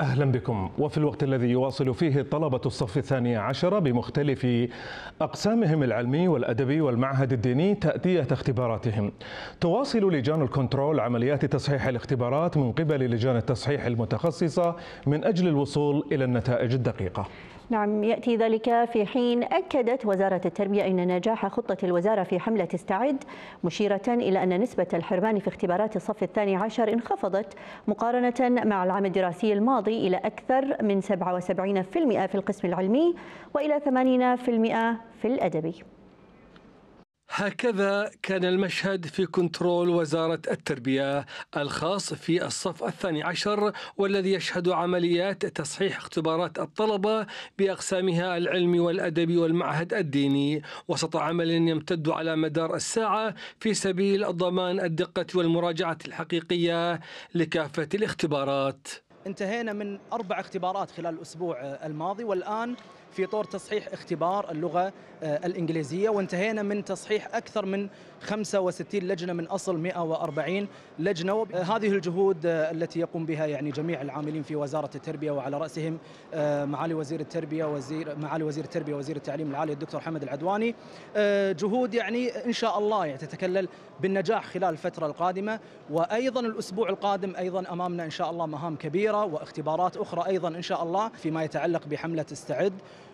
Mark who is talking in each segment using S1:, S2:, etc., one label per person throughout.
S1: أهلا بكم وفي الوقت الذي يواصل فيه طلبة الصف الثاني عشر بمختلف أقسامهم العلمي والأدبي والمعهد الديني تأتية اختباراتهم تواصل لجان الكنترول عمليات تصحيح الاختبارات من قبل لجان التصحيح المتخصصة من أجل الوصول إلى النتائج الدقيقة نعم يأتي ذلك في حين أكدت وزارة التربية أن نجاح خطة الوزارة في حملة استعد مشيرة إلى أن نسبة الحرمان في اختبارات الصف الثاني عشر انخفضت مقارنة مع العام الدراسي الماضي إلى أكثر من 77% في القسم العلمي وإلى 80% في الأدبي هكذا كان المشهد في كنترول وزارة التربية الخاص في الصف الثاني عشر والذي يشهد عمليات تصحيح اختبارات الطلبة بأقسامها العلمي والأدبي والمعهد الديني وسط عمل يمتد على مدار الساعة في سبيل ضمان الدقة والمراجعة الحقيقية لكافة الاختبارات
S2: انتهينا من أربع اختبارات خلال الأسبوع آه، الماضي والآن في طور تصحيح اختبار اللغة آه، الإنجليزية وانتهينا من تصحيح أكثر من 65 لجنة من أصل 140 لجنة آه، هذه الجهود التي يقوم بها يعني جميع العاملين في وزارة التربية وعلى رأسهم معالي وزير التربية وزير معالي وزير التربية وزير التعليم العالي الدكتور حمد العدواني جهود يعني إن شاء الله يعني تتكلل بالنجاح خلال الفترة القادمة وأيضا الأسبوع القادم أيضا أمامنا إن شاء الله مهام كبيرة كبيرة واختبارات أخرى أيضا إن شاء الله فيما يتعلق بحملة استعد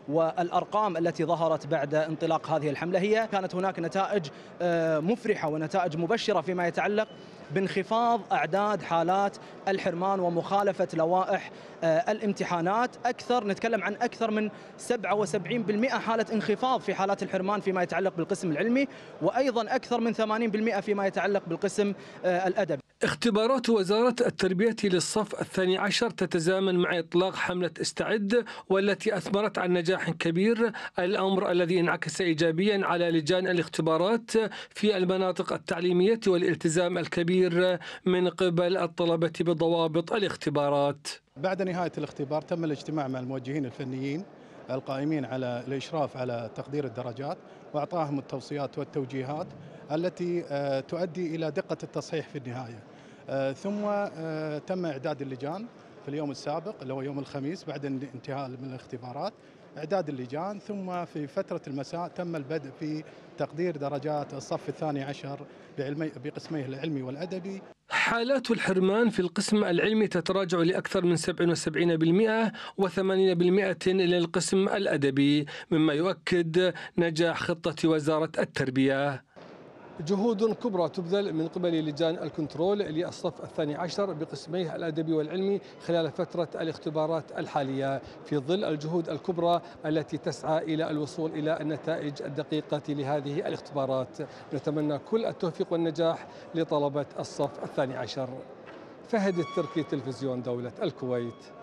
S2: والارقام التي ظهرت بعد انطلاق هذه الحمله هي كانت هناك نتائج آه، مفرحه ونتائج مبشره فيما يتعلق بانخفاض اعداد حالات الحرمان ومخالفه لوائح آه، الامتحانات اكثر نتكلم عن اكثر من 77% حاله انخفاض في حالات الحرمان فيما يتعلق بالقسم العلمي وايضا اكثر من 80% فيما يتعلق بالقسم آه، الادبي
S1: اختبارات وزارة التربية للصف الثاني عشر تتزامن مع إطلاق حملة استعد والتي أثمرت عن نجاح كبير الأمر الذي انعكس إيجابيا على لجان الاختبارات في المناطق التعليمية والالتزام الكبير من قبل الطلبة بضوابط الاختبارات
S3: بعد نهاية الاختبار تم الاجتماع مع الموجهين الفنيين القائمين على الإشراف على تقدير الدرجات وأعطاهم التوصيات والتوجيهات التي آه، تؤدي إلى دقة التصحيح في النهاية آه، ثم آه، تم إعداد اللجان في اليوم السابق اللي هو يوم الخميس بعد انتهاء من الاختبارات إعداد اللجان ثم في فترة المساء تم البدء في تقدير درجات الصف الثاني عشر بعلمي بقسميه العلمي والأدبي
S1: حالات الحرمان في القسم العلمي تتراجع لأكثر من 77% و80% للقسم الأدبي مما يؤكد نجاح خطة وزارة التربية جهود كبرى تبذل من قبل لجان الكنترول للصف الثاني عشر بقسميه الأدبي والعلمي خلال فترة الاختبارات الحالية في ظل الجهود الكبرى التي تسعى إلى الوصول إلى النتائج الدقيقة لهذه الاختبارات نتمنى كل التوفيق والنجاح لطلبة الصف الثاني عشر فهد التركي تلفزيون دولة الكويت